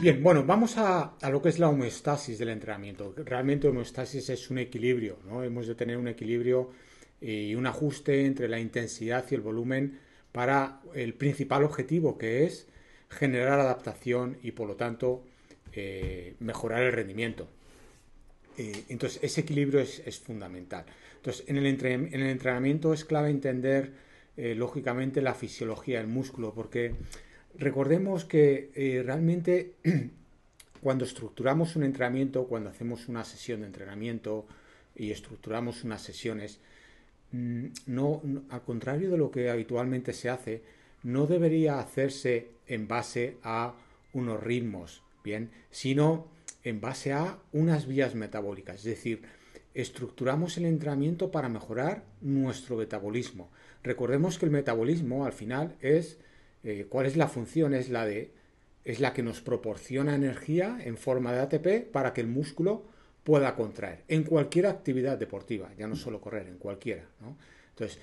Bien, bueno, vamos a, lo que es la homeostasis del entrenamiento. Realmente homeostasis es un equilibrio, ¿no? Hemos de tener un equilibrio eh, y un ajuste entre la intensidad y el volumen para el principal objetivo que es generar adaptación y por lo tanto eh, mejorar el rendimiento. Eh, entonces, ese equilibrio es, fundamental. Entonces, en el, entrenamiento es clave entender lógicamente la fisiología del músculo porque Recordemos que eh, realmente cuando estructuramos un entrenamiento, cuando hacemos una sesión de entrenamiento y estructuramos unas sesiones, mm, al contrario de lo que habitualmente se hace, no debería hacerse en base a unos ritmos, bien, sino en base a unas vías metabólicas, es decir, estructuramos el entrenamiento para mejorar nuestro metabolismo. Recordemos que el metabolismo al final es eh, cuál es la función, es la de es la que nos proporciona energía en forma de ATP para que el músculo pueda contraer en cualquier actividad deportiva, ya no solo correr, en cualquiera. Entonces,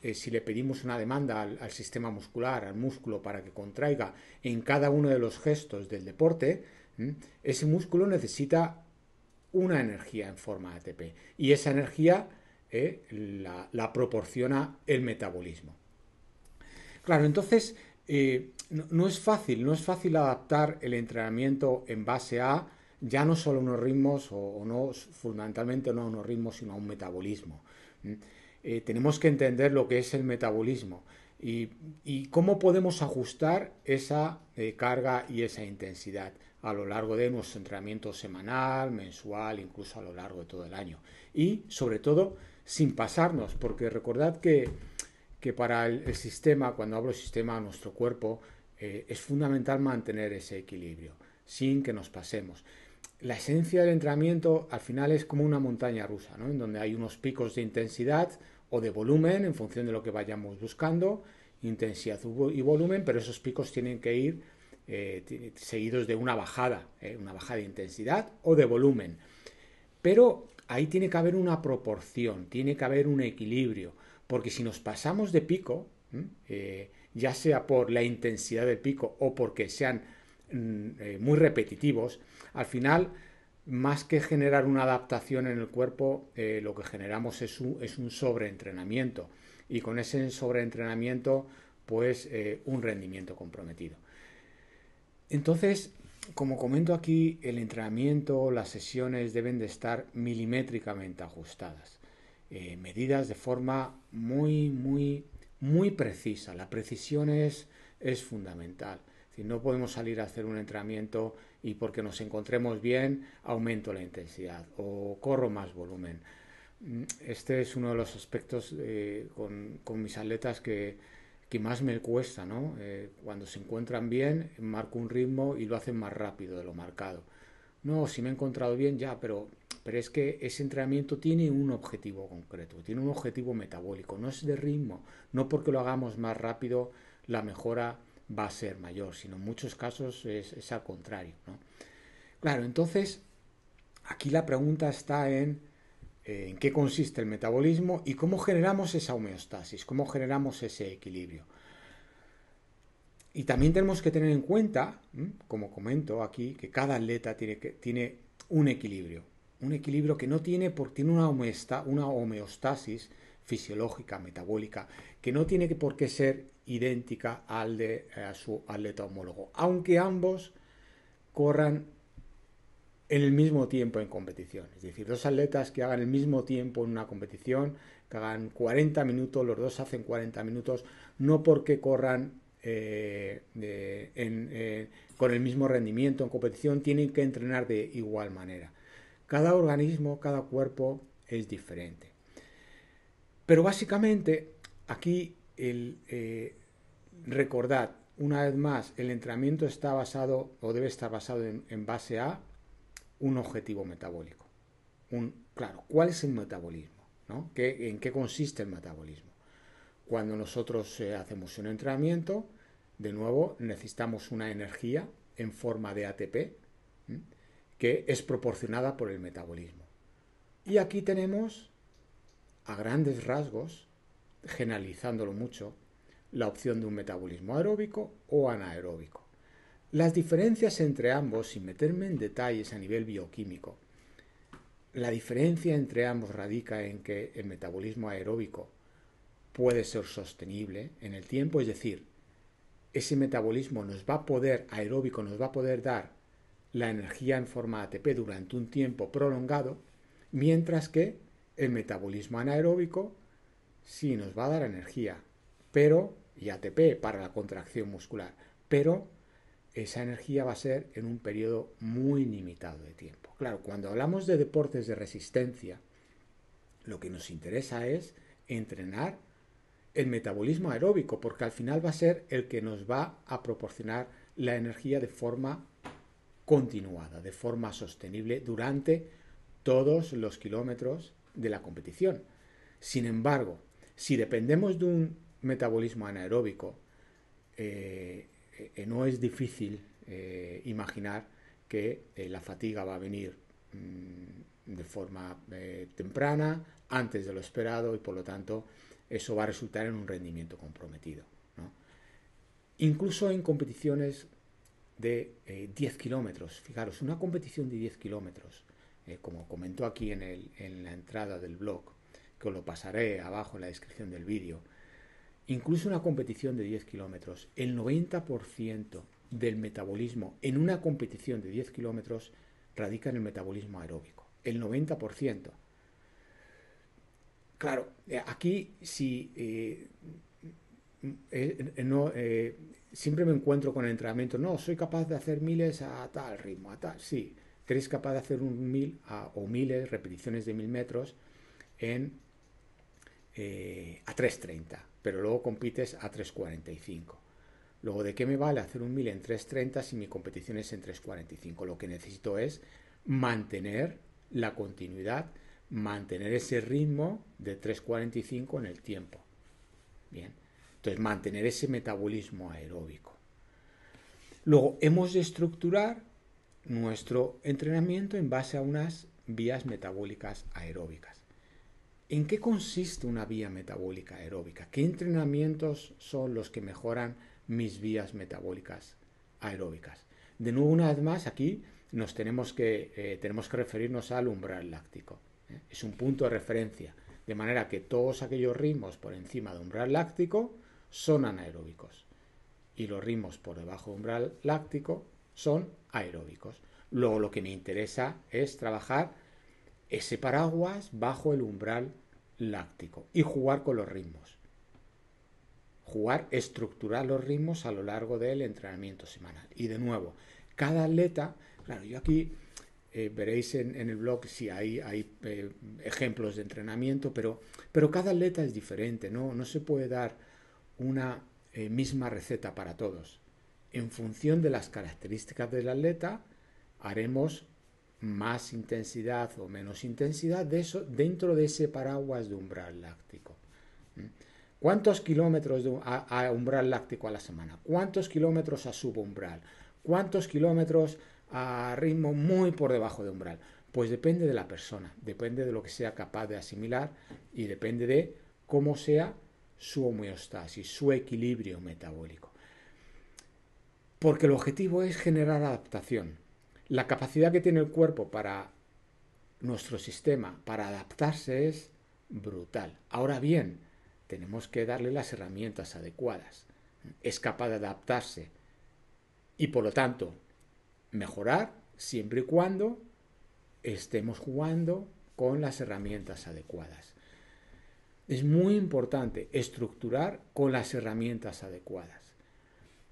eh, si, le pedimos una demanda al, sistema muscular, al músculo, para que contraiga en cada uno de los gestos del deporte, ese músculo necesita una energía en forma de ATP y esa energía eh, la proporciona el metabolismo. Claro, entonces eh, no, es fácil, no es fácil adaptar el entrenamiento en base a ya no solo unos ritmos o, no fundamentalmente no a unos ritmos sino a un metabolismo. Eh, tenemos que entender lo que es el metabolismo y, cómo podemos ajustar esa eh, carga y esa intensidad a lo largo de nuestro entrenamiento semanal, mensual, incluso a lo largo de todo el año. Y sobre todo sin pasarnos, porque recordad que que para el, sistema, cuando hablo sistema, nuestro cuerpo, eh, es fundamental mantener ese equilibrio, sin que nos pasemos. La esencia del entrenamiento al final es como una montaña rusa, en donde hay unos picos de intensidad o de volumen en función de lo que vayamos buscando, intensidad y volumen, pero esos picos tienen que ir eh, seguidos de una bajada, ¿eh? una bajada de intensidad o de volumen. Pero ahí tiene que haber una proporción, tiene que haber un equilibrio porque si nos pasamos de pico, eh, ya sea por la intensidad del pico o porque sean mm, eh, muy repetitivos, al final, más que generar una adaptación en el cuerpo, eh, lo que generamos es un, sobreentrenamiento. Y con ese sobreentrenamiento, pues un rendimiento comprometido. Entonces, como comento aquí, el entrenamiento, las sesiones deben de estar milimétricamente ajustadas. Eh, medidas de forma muy, muy, muy precisa. La precisión es, fundamental. si no podemos salir a hacer un entrenamiento y porque nos encontremos bien aumento la intensidad o corro más volumen. Mm, este es uno de los aspectos eh, con, mis atletas que, más me cuesta, ¿no? Eh, cuando se encuentran bien, marco un ritmo y lo hacen más rápido de lo marcado no, si me he encontrado bien ya, pero, pero es que ese entrenamiento tiene un objetivo concreto, tiene un objetivo metabólico, no es de ritmo, no porque lo hagamos más rápido la mejora va a ser mayor, sino en muchos casos es, al contrario. Claro, entonces aquí la pregunta está en eh, en qué consiste el metabolismo y cómo generamos esa homeostasis, cómo generamos ese equilibrio. Y también tenemos que tener en cuenta, como comento aquí, que cada atleta tiene, tiene un equilibrio. Un equilibrio que no tiene, porque tiene una, una homeostasis fisiológica, metabólica, que no tiene por qué ser idéntica al de eh, a su atleta homólogo, aunque ambos corran en el mismo tiempo en competición. Es decir, dos atletas que hagan el mismo tiempo en una competición, que hagan 40 minutos, los dos hacen 40 minutos, no porque corran eh, eh, con el mismo rendimiento en competición tienen que entrenar de igual manera. Cada organismo, cada cuerpo es diferente. Pero básicamente aquí el, eh, recordad, una vez más, el entrenamiento está basado o debe estar basado en, base a un objetivo metabólico. claro, ¿cuál es el metabolismo? ¿En qué consiste el metabolismo? Cuando nosotros hacemos un entrenamiento, de nuevo, necesitamos una energía en forma de ATP que es proporcionada por el metabolismo. Y aquí tenemos, a grandes rasgos, generalizándolo mucho, la opción de un metabolismo aeróbico o anaeróbico. Las diferencias entre ambos, sin meterme en detalles a nivel bioquímico, la diferencia entre ambos radica en que el metabolismo aeróbico puede ser sostenible en el tiempo, es decir, ese metabolismo nos va a poder, aeróbico, nos va a poder dar la energía en forma ATP durante un tiempo prolongado, mientras que el metabolismo anaeróbico sí nos va a dar energía, pero, y ATP para la contracción muscular, pero esa energía va a ser en un periodo muy limitado de tiempo. Claro, cuando hablamos de deportes de resistencia, lo que nos interesa es entrenar el metabolismo aeróbico, porque al final va a ser el que nos va a proporcionar la energía de forma continuada, de forma sostenible durante todos los kilómetros de la competición. Sin embargo, si dependemos de un metabolismo anaeróbico, eh, eh, no es difícil eh, imaginar que la fatiga va a venir mm, de forma temprana, antes de lo esperado y por lo tanto eso va a resultar en un rendimiento comprometido. Incluso en competiciones de 10 eh, kilómetros, fijaros, una competición de 10 kilómetros, eh, como comentó aquí en, en la entrada del blog, que os lo pasaré abajo en la descripción del vídeo, incluso una competición de 10 kilómetros, el 90% del metabolismo en una competición de 10 kilómetros radica en el metabolismo aeróbico. El 90%. Claro, eh, aquí si eh, eh, no, siempre me encuentro con el entrenamiento, no, soy capaz de hacer miles a tal ritmo, a tal, sí, eres capaz de hacer un mil o miles, repeticiones de mil metros en, a 3.30, pero luego compites a 3.45. Luego, ¿de qué me vale hacer un mil en 3.30 si mi competición es en 3.45? Lo que necesito es mantener la continuidad mantener ese ritmo de 3.45 en el tiempo. Bien, entonces mantener ese metabolismo aeróbico. Luego hemos de estructurar nuestro entrenamiento en base a unas vías metabólicas aeróbicas. ¿En qué consiste una vía metabólica aeróbica? ¿Qué entrenamientos son los que mejoran mis vías metabólicas aeróbicas? De nuevo, una vez más, aquí nos tenemos que, eh, tenemos que referirnos al umbral láctico. Es un punto de referencia, de manera que todos aquellos ritmos por encima de umbral láctico son anaeróbicos y los ritmos por debajo de umbral láctico son aeróbicos. Luego lo que me interesa es trabajar ese paraguas bajo el umbral láctico y jugar con los ritmos. Jugar, estructurar los ritmos a lo largo del entrenamiento semanal. Y de nuevo, cada atleta, claro, yo aquí eh, veréis en, el blog si hay, hay eh, ejemplos de entrenamiento, pero, pero cada atleta es diferente, ¿no? se puede dar una eh, misma receta para todos. En función de las características del atleta, haremos más intensidad o menos intensidad de eso, dentro de ese paraguas de umbral láctico. ¿Cuántos kilómetros a, a umbral láctico a la semana? ¿Cuántos kilómetros a subumbral? ¿Cuántos kilómetros a ritmo muy por debajo de umbral. Pues depende de la persona, depende de lo que sea capaz de asimilar y depende de cómo sea su homeostasis, su equilibrio metabólico. Porque el objetivo es generar adaptación. La capacidad que tiene el cuerpo para nuestro sistema, para adaptarse, es brutal. Ahora bien, tenemos que darle las herramientas adecuadas. Es capaz de adaptarse y por lo tanto mejorar siempre y cuando estemos jugando con las herramientas adecuadas. Es muy importante estructurar con las herramientas adecuadas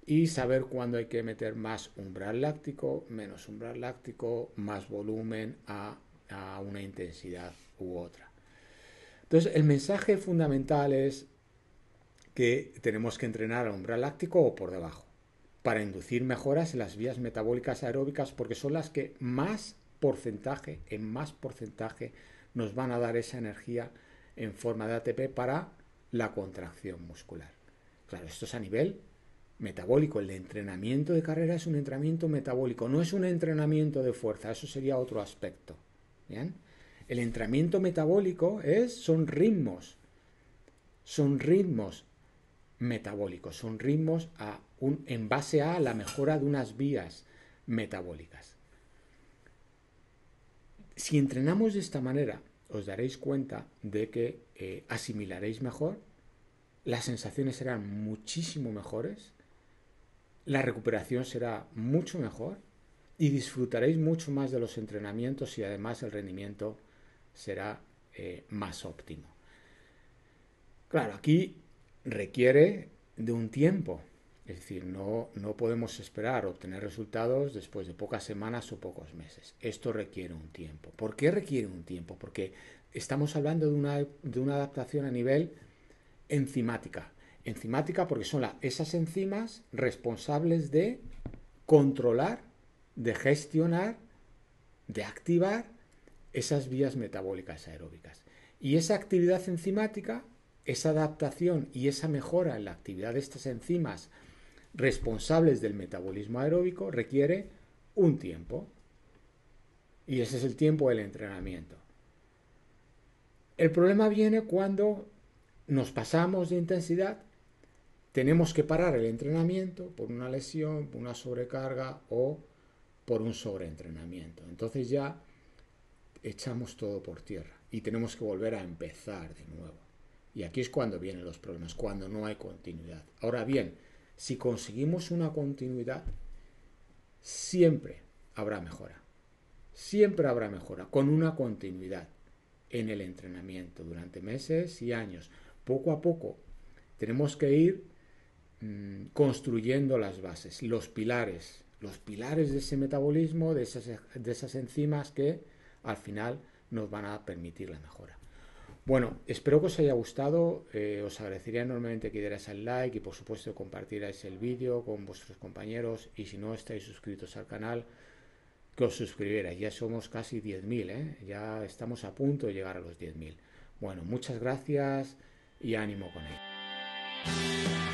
y saber cuándo hay que meter más umbral láctico, menos umbral láctico, más volumen a, una intensidad u otra. Entonces, el mensaje fundamental es que tenemos que entrenar a umbral láctico o por debajo para inducir mejoras en las vías metabólicas aeróbicas porque son las que más porcentaje, en más porcentaje, nos van a dar esa energía en forma de ATP para la contracción muscular. Claro, esto es a nivel metabólico. El entrenamiento de carrera es un entrenamiento metabólico, no es un entrenamiento de fuerza, eso sería otro aspecto. El entrenamiento metabólico es, son ritmos, son ritmos metabólicos, son ritmos a un, en base a la mejora de unas vías metabólicas. Si entrenamos de esta manera, os daréis cuenta de que eh, asimilaréis mejor, las sensaciones serán muchísimo mejores, la recuperación será mucho mejor y disfrutaréis mucho más de los entrenamientos y además el rendimiento será eh, más óptimo. Claro, aquí requiere de un tiempo. Es decir, no, no podemos esperar obtener resultados después de pocas semanas o pocos meses. Esto requiere un tiempo. ¿Por qué requiere un tiempo? Porque estamos hablando de una, adaptación a nivel enzimática. Enzimática porque son las esas enzimas responsables de controlar, de gestionar, de activar esas vías metabólicas aeróbicas. Y esa actividad enzimática esa adaptación y esa mejora en la actividad de estas enzimas responsables del metabolismo aeróbico requiere un tiempo. Y ese es el tiempo del entrenamiento. El problema viene cuando nos pasamos de intensidad, tenemos que parar el entrenamiento por una lesión, por una sobrecarga o por un sobreentrenamiento. Entonces ya echamos todo por tierra y tenemos que volver a empezar de nuevo. Y aquí es cuando vienen los problemas, cuando no hay continuidad. Ahora bien, si conseguimos una continuidad, siempre habrá mejora. Siempre habrá mejora, con una continuidad en el entrenamiento durante meses y años. Poco a poco tenemos que ir mm, construyendo las bases, los pilares, los pilares de ese metabolismo, de esas enzimas que al final nos van a permitir la mejora. Bueno, espero que os haya gustado. Eh, os agradecería enormemente que dierais al like y por supuesto compartierais el vídeo con vuestros compañeros. Y si no estáis suscritos al canal, que os suscribierais. Ya somos casi 10.000, ¿eh? ya estamos a punto de llegar a los 10.000. Bueno, muchas gracias y ánimo con ello.